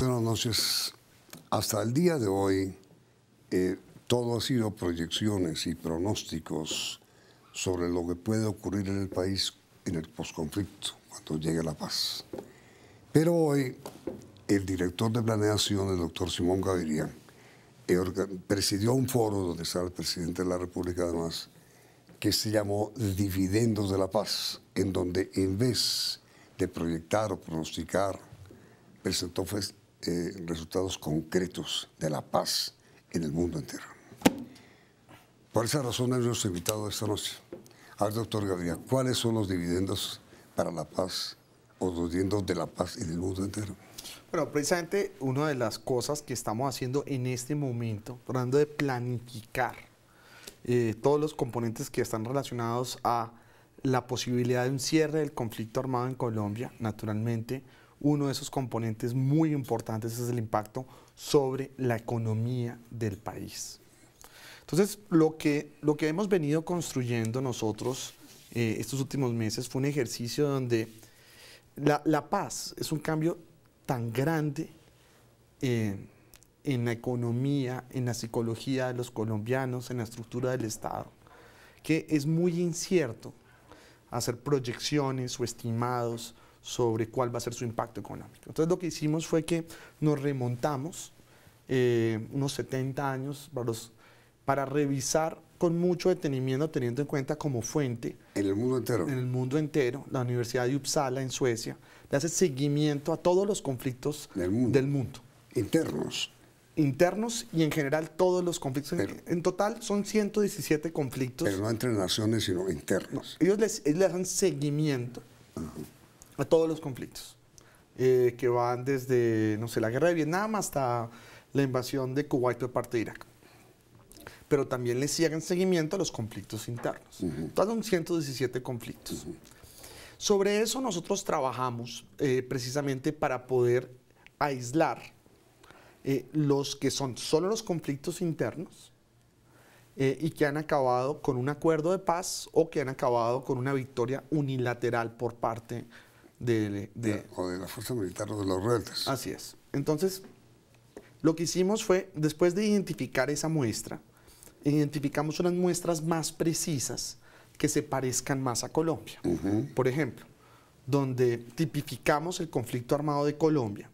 Buenas noches. Hasta el día de hoy, eh, todo ha sido proyecciones y pronósticos sobre lo que puede ocurrir en el país en el posconflicto, cuando llegue la paz. Pero hoy, el director de planeación, el doctor Simón Gaviria, eh, presidió un foro donde estaba el presidente de la República, además, que se llamó Dividendos de la Paz, en donde en vez de proyectar o pronosticar, presentó pues eh, resultados concretos de la paz en el mundo entero. Por esa razón hemos invitado esta noche al doctor Gabriel, ¿cuáles son los dividendos para la paz o los dividendos de la paz en el mundo entero? Bueno, precisamente una de las cosas que estamos haciendo en este momento, tratando de planificar eh, todos los componentes que están relacionados a la posibilidad de un cierre del conflicto armado en Colombia, naturalmente, uno de esos componentes muy importantes es el impacto sobre la economía del país. Entonces, lo que, lo que hemos venido construyendo nosotros eh, estos últimos meses fue un ejercicio donde la, paz es un cambio tan grande eh, en la economía, en la psicología de los colombianos, en la estructura del Estado, que es muy incierto hacer proyecciones o estimados sobre cuál va a ser su impacto económico. Entonces lo que hicimos fue que nos remontamos eh, unos 70 años para, los, para revisar con mucho detenimiento, teniendo en cuenta como fuente. En el mundo entero. En el mundo entero, la Universidad de Uppsala en Suecia le hace seguimiento a todos los conflictos del mundo. Internos. Internos y en general todos los conflictos. en total son 117 conflictos. Pero no entre naciones, sino internos. Ellos les, les dan seguimiento a todos los conflictos, eh, que van desde, no sé, la guerra de Vietnam hasta la invasión de Kuwait por parte de Irak. Pero también le siguen seguimiento a los conflictos internos. Uh 117 conflictos. Sobre eso nosotros trabajamos eh, precisamente para poder aislar eh, los que son solo los conflictos internos y que han acabado con un acuerdo de paz o que han acabado con una victoria unilateral por parte o de la Fuerza Militar o de los rebeldes. Así es. Entonces, lo que hicimos fue, después de identificar esa muestra, identificamos unas muestras más precisas que se parezcan más a Colombia. Por ejemplo, donde tipificamos el conflicto armado de Colombia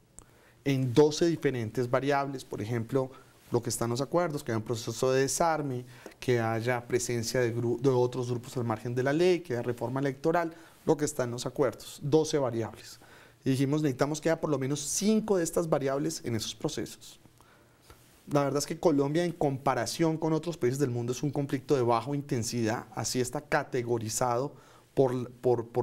en 12 diferentes variables, por ejemplo, lo que están los acuerdos, que haya un proceso de desarme, que haya presencia de, de otros grupos al margen de la ley, que haya reforma electoral, lo que está en los acuerdos, 12 variables. Y dijimos, necesitamos que haya por lo menos 5 de estas variables en esos procesos. La verdad es que Colombia, en comparación con otros países del mundo, es un conflicto de baja intensidad, así está categorizado por,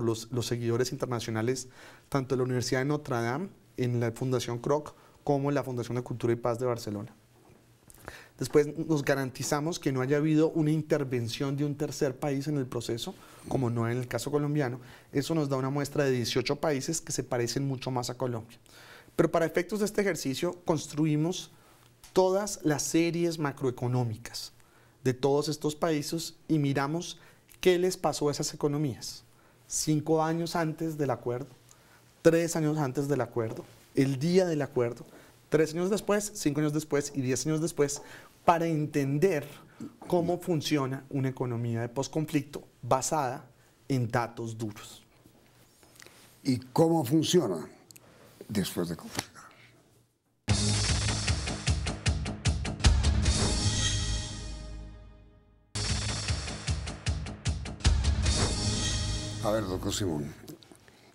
los, seguidores internacionales, tanto en la Universidad de Notre Dame, en la Fundación Croc, como en la Fundación de Cultura y Paz de Barcelona. Después nos garantizamos que no haya habido una intervención de un tercer país en el proceso, como no en el caso colombiano. Eso nos da una muestra de 18 países que se parecen mucho más a Colombia. Pero para efectos de este ejercicio construimos todas las series macroeconómicas de todos estos países y miramos qué les pasó a esas economías. Cinco años antes del acuerdo, tres años antes del acuerdo, el día del acuerdo, tres años después, cinco años después y diez años después, para entender cómo funciona una economía de posconflicto basada en datos duros. ¿Y cómo funciona después de conflicto? A ver, doctor Simón,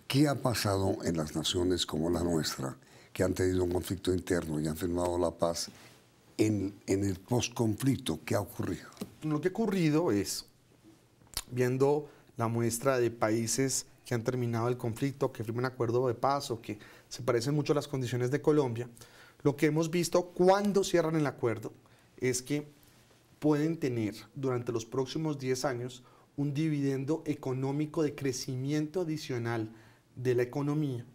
¿qué ha pasado en las naciones como la nuestra, que han tenido un conflicto interno y han firmado la paz en, el el conflicto ¿Qué ha ocurrido? Lo que ha ocurrido es, viendo la muestra de países que han terminado el conflicto, que firman acuerdo de paz o que se parecen mucho a las condiciones de Colombia, lo que hemos visto cuando cierran el acuerdo es que pueden tener durante los próximos 10 años un dividendo económico de crecimiento adicional de la economía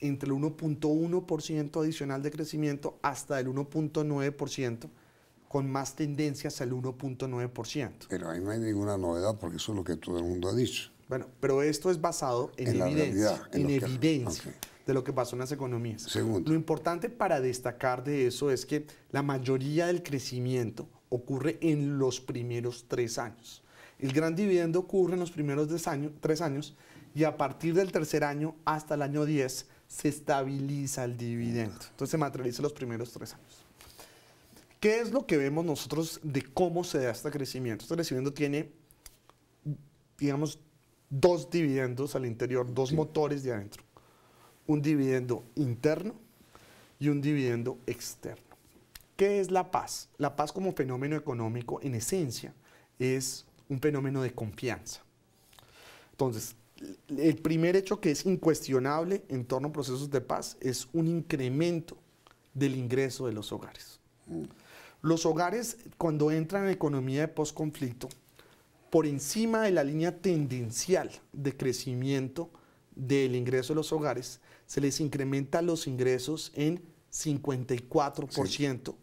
entre el 1.1% adicional de crecimiento hasta el 1.9%, con más tendencias al 1.9%. Pero ahí no hay ninguna novedad porque eso es lo que todo el mundo ha dicho. Bueno, pero esto es basado en, evidencia, en, evidencia de lo que pasó en las economías. Lo importante para destacar de eso es que la mayoría del crecimiento ocurre en los primeros tres años. El gran dividendo ocurre en los primeros tres años y a partir del tercer año hasta el año 10 se estabiliza el dividendo. Entonces se materializa los primeros tres años. ¿Qué es lo que vemos nosotros de cómo se da este crecimiento? Este crecimiento tiene, digamos, dos dividendos al interior, dos motores de adentro. Un dividendo interno y un dividendo externo. ¿Qué es la paz? La paz como fenómeno económico, en esencia, es un fenómeno de confianza. Entonces, el primer hecho que es incuestionable en torno a procesos de paz es un incremento del ingreso de los hogares. Los hogares cuando entran en economía de posconflicto, por encima de la línea tendencial de crecimiento del ingreso de los hogares, se les incrementa los ingresos en 54%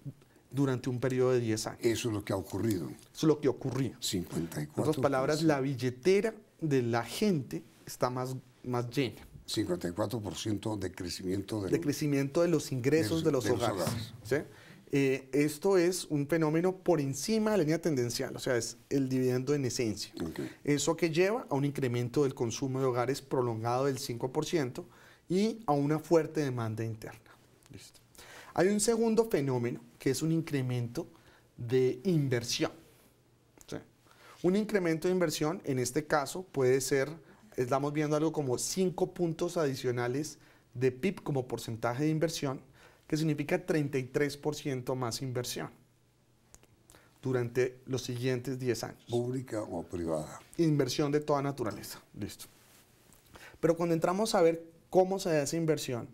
durante un periodo de 10 años. Eso es lo que ha ocurrido. Eso es lo que ocurrió. 54%. En otras palabras, la billetera de la gente está más, más llena. 54% de crecimiento de crecimiento de los ingresos de los, hogares. Eh, esto es un fenómeno por encima de la línea tendencial, o sea, es el dividendo en esencia. Eso que lleva a un incremento del consumo de hogares prolongado del 5% y a una fuerte demanda interna. Hay un segundo fenómeno que es un incremento de inversión. Un incremento de inversión, en este caso, puede ser, estamos viendo algo como 5 puntos adicionales de PIB como porcentaje de inversión, que significa 33% más inversión durante los siguientes 10 años. Pública o privada. Inversión de toda naturaleza. Listo. Pero cuando entramos a ver cómo se da esa inversión,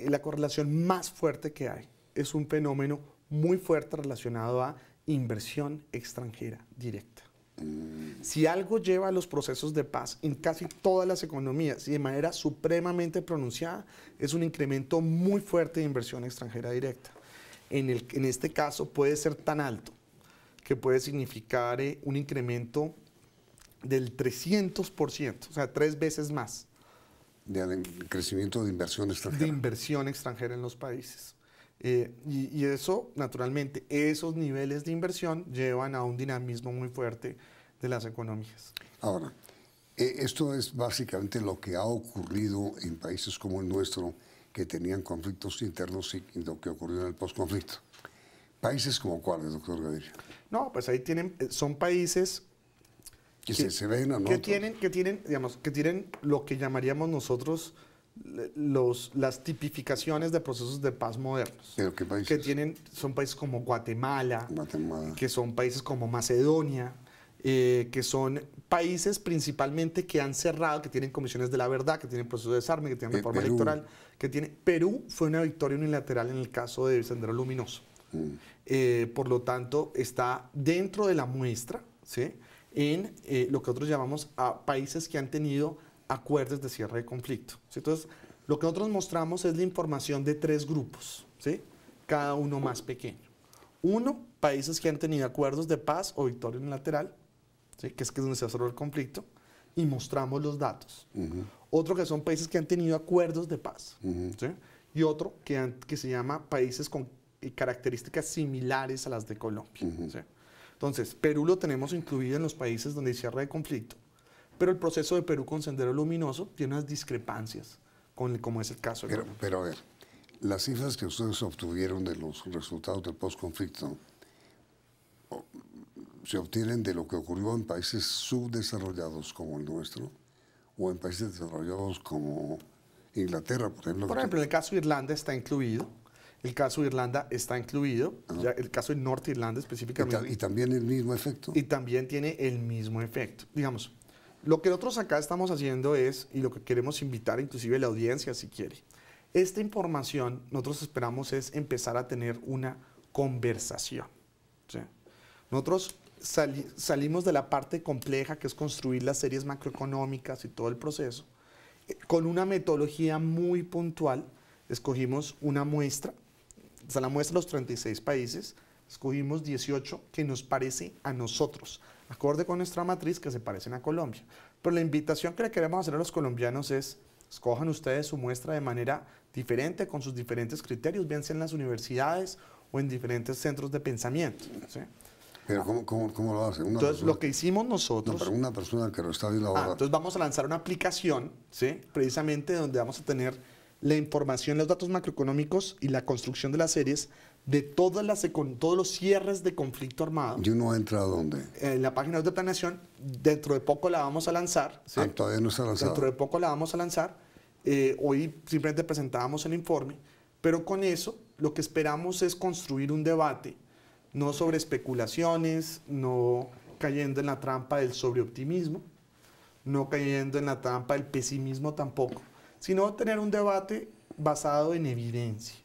eh, la correlación más fuerte que hay es un fenómeno muy fuerte relacionado a inversión extranjera directa. Si algo lleva a los procesos de paz en casi todas las economías y de manera supremamente pronunciada, es un incremento muy fuerte de inversión extranjera directa. En, este caso puede ser tan alto que puede significar eh, un incremento del 300%, o sea, tres veces más. de crecimiento de inversión extranjera. De inversión extranjera en los países. Eh, y, eso, naturalmente, esos niveles de inversión llevan a un dinamismo muy fuerte de las economías. Ahora, eh, esto es básicamente lo que ha ocurrido en países como el nuestro, que tenían conflictos internos y, lo que ocurrió en el posconflicto. ¿Países como cuáles, doctor Gaviria? No, pues ahí tienen, eh, son países que, se, ven que tienen, que tienen, digamos, que tienen lo que llamaríamos nosotros los, las tipificaciones de procesos de paz modernos. Que tienen, son países como Guatemala, que son países como Macedonia, eh, que son países principalmente que han cerrado, que tienen comisiones de la verdad, que tienen procesos de desarme, que tienen eh, reforma electoral, que tiene Perú fue una victoria unilateral en el caso de Sendero Luminoso. Mm. Eh, por lo tanto, está dentro de la muestra, en lo que nosotros llamamos a países que han tenido acuerdos de cierre de conflicto. Entonces, lo que nosotros mostramos es la información de tres grupos, ¿sí? cada uno más pequeño. Uno, países que han tenido acuerdos de paz o victoria unilateral, ¿sí? que es que donde se cerrado el conflicto, y mostramos los datos. Otro que son países que han tenido acuerdos de paz. Y otro que, se llama países con eh, características similares a las de Colombia. Entonces, Perú lo tenemos incluido en los países donde hay cierre de conflicto. Pero el proceso de Perú con Sendero Luminoso tiene unas discrepancias, con, como es el caso. Pero, pero a ver, las cifras que ustedes obtuvieron de los resultados del post-conflicto se obtienen de lo que ocurrió en países subdesarrollados como el nuestro o en países desarrollados como Inglaterra, por ejemplo. Por ejemplo, el caso de Irlanda está incluido. El caso de Irlanda está incluido, el caso de norte Irlanda específicamente. y, también el mismo efecto. Y también tiene el mismo efecto. Digamos, lo que nosotros acá estamos haciendo es, y lo que queremos invitar inclusive la audiencia si quiere, esta información nosotros esperamos es empezar a tener una conversación. Nosotros salimos de la parte compleja que es construir las series macroeconómicas y todo el proceso. Eh, con una metodología muy puntual, escogimos una muestra, o sea, la muestra de los 36 países, escogimos 18 que nos parece a nosotros, acorde con nuestra matriz que se parecen a Colombia. Pero la invitación que le queremos hacer a los colombianos es, escojan ustedes su muestra de manera diferente, con sus diferentes criterios, bien sea en las universidades o en diferentes centros de pensamiento. Pero ¿cómo, lo hace? entonces, lo que hicimos nosotros... No, pero una persona que lo está Ah, entonces vamos a lanzar una aplicación, ¿sí? precisamente donde vamos a tener la información, los datos macroeconómicos y la construcción de las series de todas las, con todos los cierres de conflicto armado. ¿Y uno entra a dónde? En la página de de planeación. Dentro de poco la vamos a lanzar. Ah, no se ha lanzado. Dentro de poco la vamos a lanzar. Eh, hoy simplemente presentábamos el informe, pero con eso lo que esperamos es construir un debate, no sobre especulaciones, no cayendo en la trampa del sobreoptimismo, no cayendo en la trampa del pesimismo tampoco, sino tener un debate basado en evidencia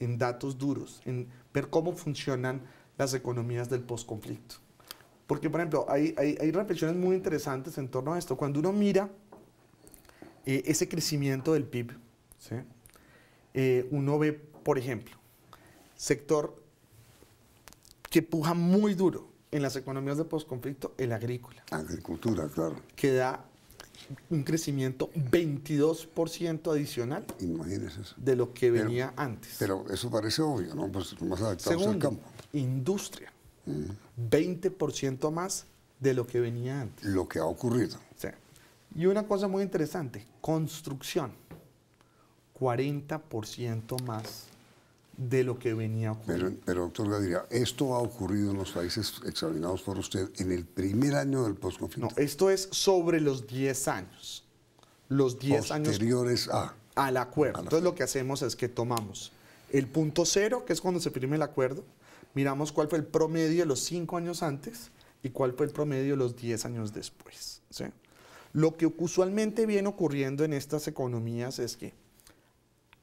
en datos duros, en ver cómo funcionan las economías del posconflicto. Porque, por ejemplo, hay, hay, reflexiones muy interesantes en torno a esto. Cuando uno mira eh, ese crecimiento del PIB, eh, uno ve, por ejemplo, sector que puja muy duro en las economías de posconflicto, el agrícola. Agricultura, claro. Que da un crecimiento 22% adicional de lo que venía antes. Pero eso parece obvio, ¿no? Pues más adaptados al campo. Industria. 20% mm. más de lo que venía antes. Lo que ha ocurrido. Y una cosa muy interesante, construcción. 40% más de lo que venía ocurriendo. Pero, doctor Gadiria, esto ha ocurrido en los países examinados por usted en el primer año del posconflicto. No, esto es sobre los 10 años. Los 10 años. Posteriores a. Al acuerdo. Entonces lo que hacemos es que tomamos el punto cero, que es cuando se firme el acuerdo, miramos cuál fue el promedio de los 5 años antes y cuál fue el promedio de los 10 años después. ¿sí? Lo que usualmente viene ocurriendo en estas economías es que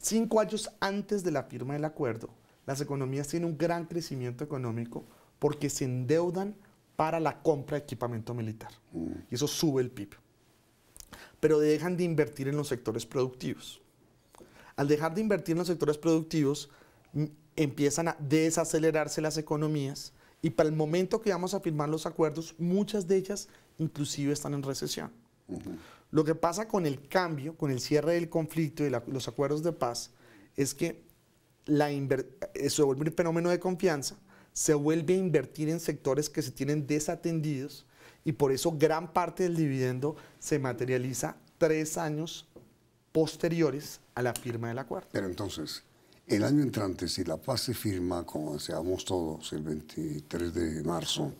Cinco años antes de la firma del acuerdo, las economías tienen un gran crecimiento económico porque se endeudan para la compra de equipamiento militar. Mm. Y eso sube el PIB. Pero dejan de invertir en los sectores productivos. Al dejar de invertir en los sectores productivos, mm, empiezan a desacelerarse las economías y para el momento que vamos a firmar los acuerdos, muchas de ellas inclusive están en recesión. Lo que pasa con el cambio, con el cierre del conflicto y los acuerdos de paz, es que la eh, se vuelve un fenómeno de confianza, se vuelve a invertir en sectores que se tienen desatendidos y por eso gran parte del dividendo se materializa tres años posteriores a la firma del acuerdo. Pero entonces, el año entrante, si la paz se firma, como deseamos todos, el 23 de marzo,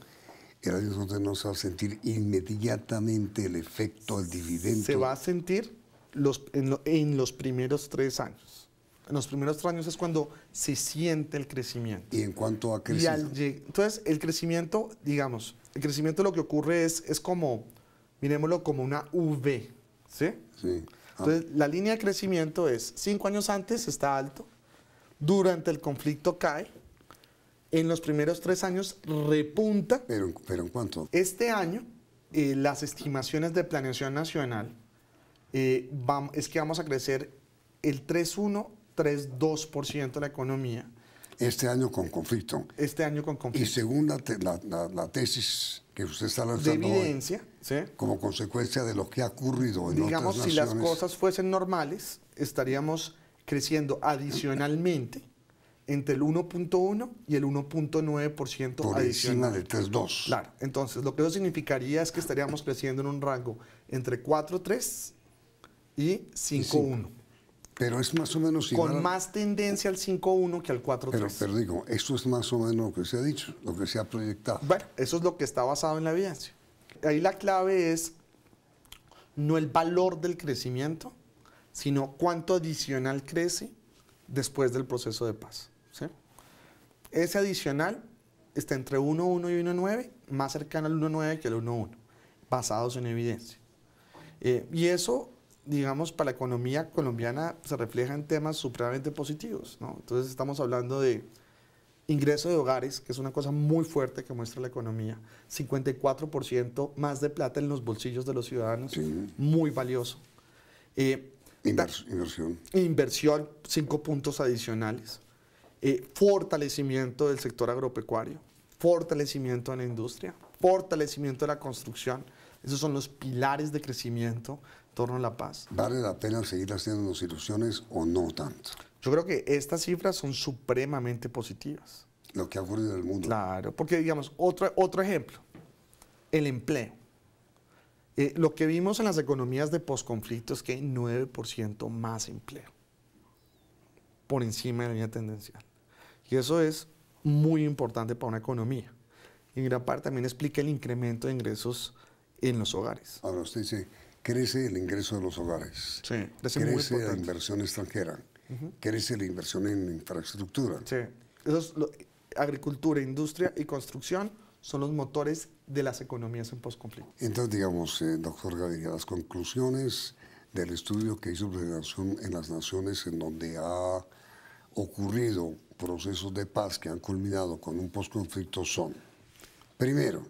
era no se va a sentir inmediatamente el efecto, el dividendo. Se va a sentir los, en, los primeros tres años. En los primeros tres años es cuando se siente el crecimiento. ¿Y en cuanto a crecimiento? entonces, el crecimiento, digamos, el crecimiento lo que ocurre es, es como, miremoslo como una V, ¿sí? Sí. Ah. Entonces, la línea de crecimiento es cinco años antes está alto, durante el conflicto cae, en los primeros tres años repunta. Pero, ¿en cuánto? Este año, eh, las estimaciones de planeación nacional eh, es que vamos a crecer el 3,1, 3,2% de la economía. Este año con conflicto. Este año con conflicto. Y según la, tesis que usted está lanzando. De evidencia, Como consecuencia de lo que ha ocurrido en Digamos, otras naciones. si las cosas fuesen normales, estaríamos creciendo adicionalmente entre el 1.1 y el 1.9% Por adicional. de 3.2. Claro, entonces lo que eso significaría es que estaríamos creciendo en un rango entre 4.3 y 5.1. Pero es más o menos igual. Con más tendencia al 5.1 que al 4.3. Pero, pero digo, eso es más o menos lo que se ha dicho, lo que se ha proyectado. Bueno, eso es lo que está basado en la evidencia. Ahí la clave es no el valor del crecimiento, sino cuánto adicional crece después del proceso de paz. Ese adicional está entre 1.1 y 1.9, más cercano al 1.9 que al 1.1, basados en evidencia. Eh, y eso, digamos, para la economía colombiana se refleja en temas supremamente positivos. ¿no? Entonces estamos hablando de ingreso de hogares, que es una cosa muy fuerte que muestra la economía, 54% más de plata en los bolsillos de los ciudadanos, muy valioso. Eh, inversión. Inversión, cinco puntos adicionales. Eh, fortalecimiento del sector agropecuario, fortalecimiento de la industria, fortalecimiento de la construcción. Esos son los pilares de crecimiento en torno a la paz. ¿Vale la pena seguir haciendo las ilusiones o no tanto? Yo creo que estas cifras son supremamente positivas. Lo que ha ocurrido en el mundo. Claro, porque digamos, otro, otro ejemplo, el empleo. Eh, lo que vimos en las economías de posconflicto es que hay 9% más empleo por encima de la línea tendencial. Y eso es muy importante para una economía. Y en gran parte también explica el incremento de ingresos en los hogares. Ahora usted dice, crece el ingreso de los hogares. Sí, crece, la inversión extranjera. Crece la inversión en infraestructura. Sí. agricultura, industria y construcción son los motores de las economías en posconflicto. Entonces, digamos, eh, doctor las conclusiones del estudio que hizo en las naciones en donde ha ocurrido procesos de paz que han culminado con un posconflicto son, primero,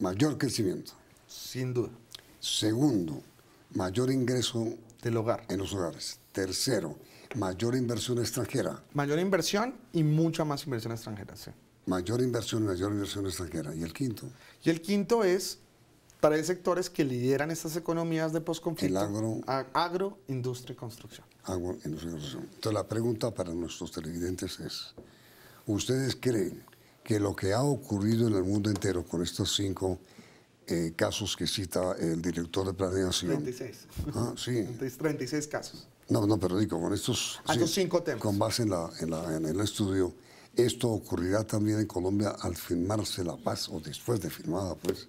mayor crecimiento. Sin duda. Segundo, mayor ingreso del hogar. En los hogares. Tercero, mayor inversión extranjera. Mayor inversión y mucha más inversión extranjera, sí. Mayor inversión y mayor inversión extranjera. ¿Y el quinto? Y el quinto es hay sectores que lideran estas economías de posconflicto. El agro. industria y construcción. Agro, industria y Entonces la pregunta para nuestros televidentes es, ¿ustedes creen que lo que ha ocurrido en el mundo entero con estos cinco eh, casos que cita el director de planeación... 36. Ah, sí. 36 casos. No, no, pero digo, con estos... Ah, cinco temas. Con base en el estudio... ¿Esto ocurrirá también en Colombia al firmarse la paz o después de firmada, pues?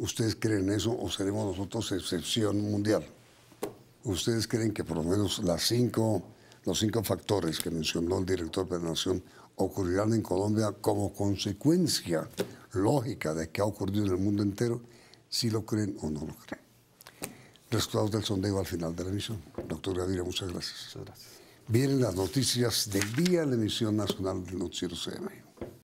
¿Ustedes creen eso o seremos nosotros excepción mundial? ¿Ustedes creen que por lo menos las cinco, los cinco factores que mencionó el director de la Nación ocurrirán en Colombia como consecuencia lógica de que ha ocurrido en el mundo entero, si lo creen o no lo creen? Resultados del sondeo al final de la emisión. Doctor Gaviria, muchas gracias. Muchas gracias. Vienen las noticias del día de la emisión nacional del Noticiero CM.